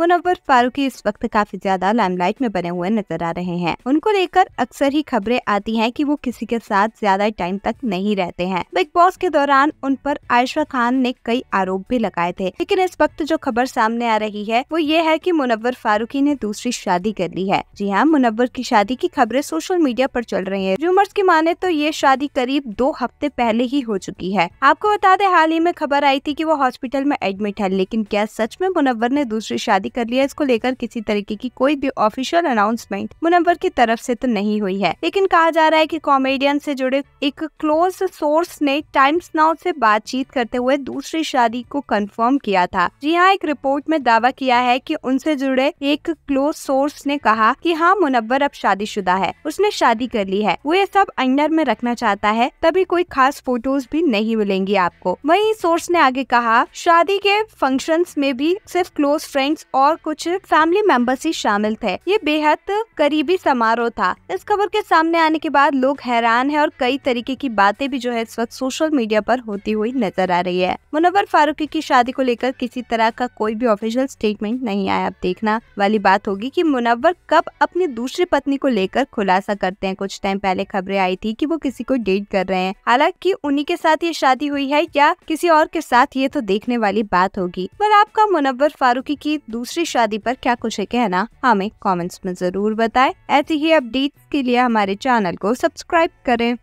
मुनवर फारूकी इस वक्त काफी ज्यादा लाइमलाइट में बने हुए नजर आ रहे हैं उनको लेकर अक्सर ही खबरें आती हैं कि वो किसी के साथ ज्यादा टाइम तक नहीं रहते हैं बिग बॉस के दौरान उन पर आयशा खान ने कई आरोप भी लगाए थे लेकिन इस वक्त जो खबर सामने आ रही है वो ये है की मुनवर फारूकी ने दूसरी शादी कर ली है जी हाँ मुनव्वर की शादी की खबरें सोशल मीडिया आरोप चल रही है रूमर्स की माने तो ये शादी करीब दो हफ्ते पहले ही हो चुकी है आपको बता दें हाल ही में खबर आई थी की वो हॉस्पिटल में एडमिट है लेकिन क्या सच में मुनव्वर ने दूसरी शादी जारी कर लिया इसको लेकर किसी तरीके की कोई भी ऑफिशियल अनाउंसमेंट मुनवर की तरफ से तो नहीं हुई है लेकिन कहा जा रहा है कि कॉमेडियन से जुड़े एक क्लोज सोर्स ने टाइम्स नाउ से बातचीत करते हुए दूसरी शादी को कंफर्म किया था जी हाँ एक रिपोर्ट में दावा किया है कि उनसे जुड़े एक क्लोज सोर्स ने कहा कि हाँ मुनवर अब शादीशुदा है उसने शादी कर ली है वो ये सब अंडर में रखना चाहता है तभी कोई खास फोटोज भी नहीं मिलेंगी आपको वही सोर्स ने आगे कहा शादी के फंक्शंस में भी सिर्फ क्लोज फ्रेंड्स और कुछ फैमिली मेंबर्स ही शामिल थे ये बेहद करीबी समारोह था इस खबर के सामने आने के बाद लोग हैरान है और कई तरीके की बातें भी जो है इस वक्त सोशल मीडिया पर होती हुई नजर आ रही है मुनवर फारूकी की शादी को लेकर किसी तरह का कोई भी ऑफिशियल स्टेटमेंट नहीं आया अब देखना वाली बात होगी की मुनवर कब अपनी दूसरी पत्नी को लेकर खुलासा करते हैं कुछ टाइम पहले खबरें आई थी की वो किसी को डेट कर रहे हैं हालांकि उन्हीं के साथ ये शादी हुई है या किसी और के साथ ये तो देखने वाली बात होगी पर आपका मुनवर फारूकी की दूसरी दूसरी शादी पर क्या कुछ है कहना हमें कमेंट्स में जरूर बताएं ऐसी ही अपडेट्स के लिए हमारे चैनल को सब्सक्राइब करें